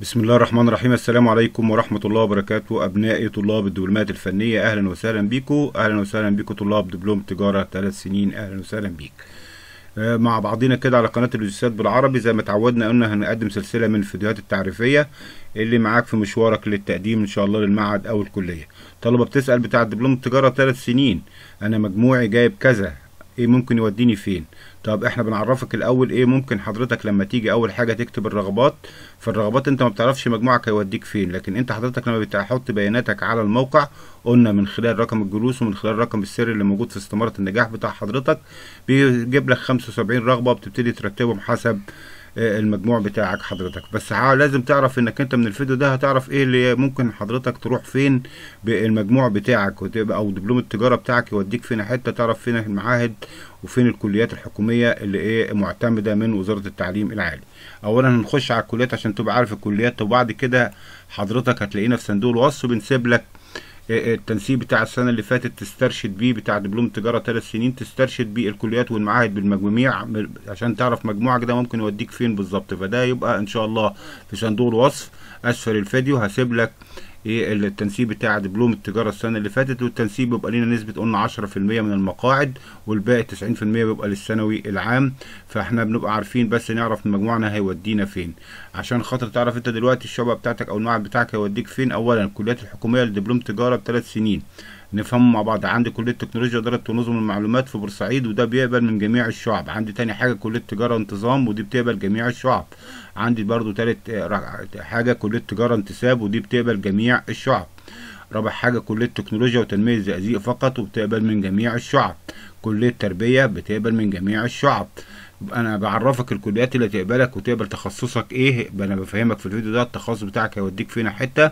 بسم الله الرحمن الرحيم السلام عليكم ورحمة الله وبركاته أبنائي طلاب الدبلومات الفنية أهلا وسهلا بيكم أهلا وسهلا بيكم طلاب دبلوم تجارة ثلاث سنين أهلا وسهلا بيك آه، مع بعضينا كده على قناة اللوجيستات بالعربي زي ما اتعودنا قلنا هنقدم سلسلة من الفيديوهات التعريفية اللي معاك في مشوارك للتقديم إن شاء الله للمعهد أو الكلية طلبة بتسأل بتاع دبلوم التجارة ثلاث سنين أنا مجموعي جايب كذا ايه ممكن يوديني فين طب احنا بنعرفك الاول ايه ممكن حضرتك لما تيجي اول حاجه تكتب الرغبات فالرغبات انت ما بتعرفش مجموعك هيوديك فين لكن انت حضرتك لما بتحط بياناتك على الموقع قلنا من خلال رقم الجلوس ومن خلال رقم السر اللي موجود في استماره النجاح بتاع حضرتك بيجيب لك 75 رغبه بتبتدي ترتبهم حسب المجموع بتاعك حضرتك بس لازم تعرف انك انت من الفيديو ده هتعرف ايه اللي ممكن حضرتك تروح فين بالمجموع بتاعك او دبلوم التجاره بتاعك يوديك فين حته تعرف فين المعاهد وفين الكليات الحكوميه اللي ايه معتمده من وزاره التعليم العالي اولا هنخش على الكليات عشان تبقى عارف الكليات وبعد كده حضرتك هتلاقينا في صندوق الوصف بنسيب لك إيه، إيه، التنسيق بتاع السنه اللي فاتت تسترشد بيه بتاع دبلوم تجاره ثلاث سنين تسترشد بيه الكليات والمعاهد بالمجموعة عشان تعرف مجموعك ده ممكن يوديك فين بالظبط فده يبقى ان شاء الله في صندوق الوصف اسفل الفيديو هسيب لك ايه التنسيق بتاع دبلوم التجاره السنه اللي فاتت والتنسيق بيبقى لينا نسبه قلنا 10% من المقاعد والباقي 90% بيبقى للثانوي العام فاحنا بنبقى عارفين بس نعرف مجموعنا هيودينا فين عشان خاطر تعرف انت دلوقتي الشعبه بتاعتك او المعهد بتاعك هيوديك فين اولا الكليات الحكوميه لدبلوم تجاره بثلاث سنين نفهم مع بعض عندي كليه تكنولوجيا اداره ونظم المعلومات في بورسعيد وده بيقبل من جميع الشعب عندي تاني حاجه كليه تجاره انتظام ودي بتقبل جميع الشعب عندي برضو تالت آه، حاجه كليه تجاره انتساب ودي بتقبل جميع الشعب رابع حاجه كليه تكنولوجيا وتنميه الزقازيق فقط وبتقبل من جميع الشعب كليه تربيه بتقبل من جميع الشعب انا بعرفك الكليات اللي تقبلك وتقبل تخصصك ايه انا بفهمك في الفيديو ده التخصص بتاعك هيوديك فينا حته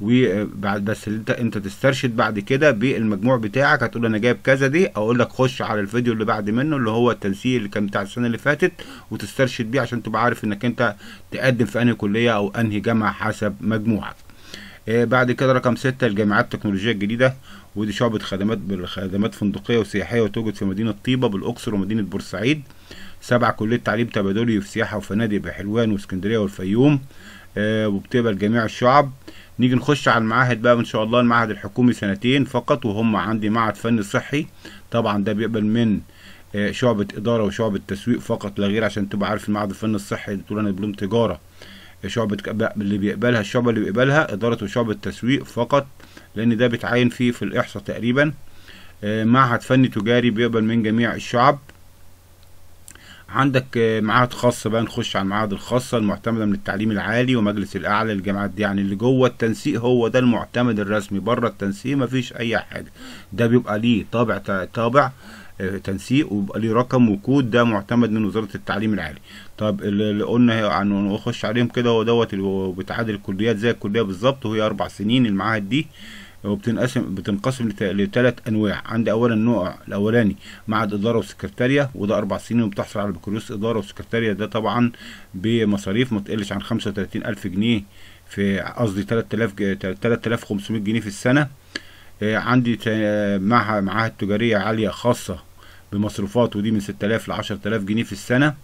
وبعد بس انت انت تسترشد بعد كده بالمجموع بتاعك هتقول انا جايب كذا دي اقول لك خش على الفيديو اللي بعد منه اللي هو التنسيق اللي كان بتاع السنه اللي فاتت وتسترشد بيه عشان تبقى عارف انك انت تقدم في انهي كليه او انهي جامعه حسب مجموعك آه، بعد كده رقم ستة الجامعات التكنولوجية الجديدة ودي شعبة خدمات بالخدمات فندقية وسياحية وتوجد في مدينة طيبة بالأقصر ومدينة بورسعيد سبعة كلية تعليم تبادلي في سياحة وفنادق بحلوان واسكندرية والفيوم آه، وبتقبل جميع الشعب نيجي نخش على المعاهد بقى ان شاء الله المعهد الحكومي سنتين فقط وهم عندي معهد فن صحي طبعا ده بيقبل من آه، شعبة إدارة وشعبة تسويق فقط لا غير عشان تبقى عارف المعهد الفن الصحي تقول أنا دبلوم تجارة شعبة اللي بيقبلها الشعبة اللي بيقبلها إدارة وشعبة تسويق فقط لأن ده بيتعين فيه في الإحصاء تقريبا آه، معهد فني تجاري بيقبل من جميع الشعب عندك آه، معاهد خاصة بقى نخش على المعاهد الخاصة المعتمدة من التعليم العالي ومجلس الأعلى للجامعات دي يعني اللي جوه التنسيق هو ده المعتمد الرسمي بره التنسيق مفيش أي حاجة ده بيبقى ليه طابع طابع تنسيق ويبقى ليه رقم وكود ده معتمد من وزاره التعليم العالي طب اللي قلنا عن اخش عليهم كده هو دوت بتعادل الكليات زي الكليه بالظبط وهي اربع سنين المعاهد دي وبتنقسم بتنقسم لثلاث انواع عندي اولا النوع الاولاني معهد اداره وسكرتاريه وده اربع سنين وبتحصل على بكالوريوس اداره وسكرتاريه ده طبعا بمصاريف ما تقلش عن 35000 جنيه في قصدي 3000 3500 جنيه في السنه آه، عندي معها معاهد تجارية عالية خاصة بمصروفات ودي من 6000 ل 10000 جنيه في السنة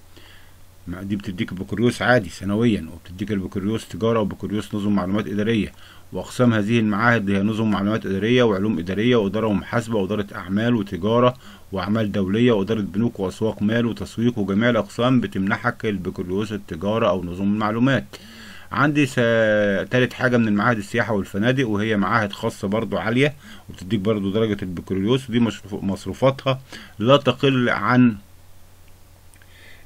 دي بتديك بكريوس عادي سنويا وبتديك البكالوريوس تجارة وبكالوريوس نظم معلومات إدارية وأقسام هذه المعاهد هي نظم معلومات إدارية وعلوم إدارية وإدارة ومحاسبة وإدارة أعمال وتجارة وأعمال دولية وإدارة بنوك وأسواق مال وتسويق وجميع الأقسام بتمنحك البكالوريوس التجارة أو نظم المعلومات عندي ثالث حاجة من المعاهد السياحة والفنادق وهي معاهد خاصة برضو عالية وبتديك برضو درجة البكالوريوس ودي مصروفاتها لا تقل عن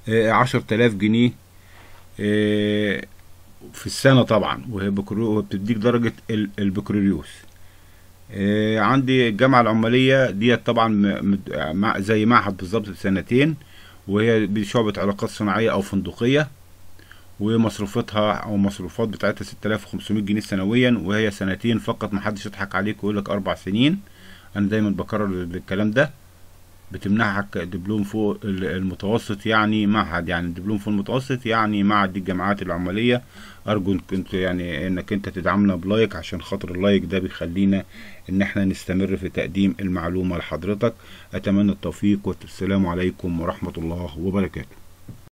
آه، عشر تلاف جنيه آه، في السنة طبعا وهي بتديك درجة البكالوريوس آه، عندي الجامعة العمالية ديت طبعا زي معهد بالظبط بسنتين وهي دي شعبة علاقات صناعية أو فندقية ومصروفاتها او مصروفات بتاعتها 6500 جنيه سنويا وهي سنتين فقط محدش يضحك عليك ويقول لك اربع سنين انا دايما بكرر الكلام ده بتمنحك دبلوم فوق المتوسط يعني معهد يعني دبلوم فوق المتوسط يعني معهد دي الجامعات العملية أرجو إنك أنت يعني إنك أنت تدعمنا بلايك عشان خاطر اللايك ده بيخلينا إن إحنا نستمر في تقديم المعلومة لحضرتك أتمنى التوفيق والسلام عليكم ورحمة الله وبركاته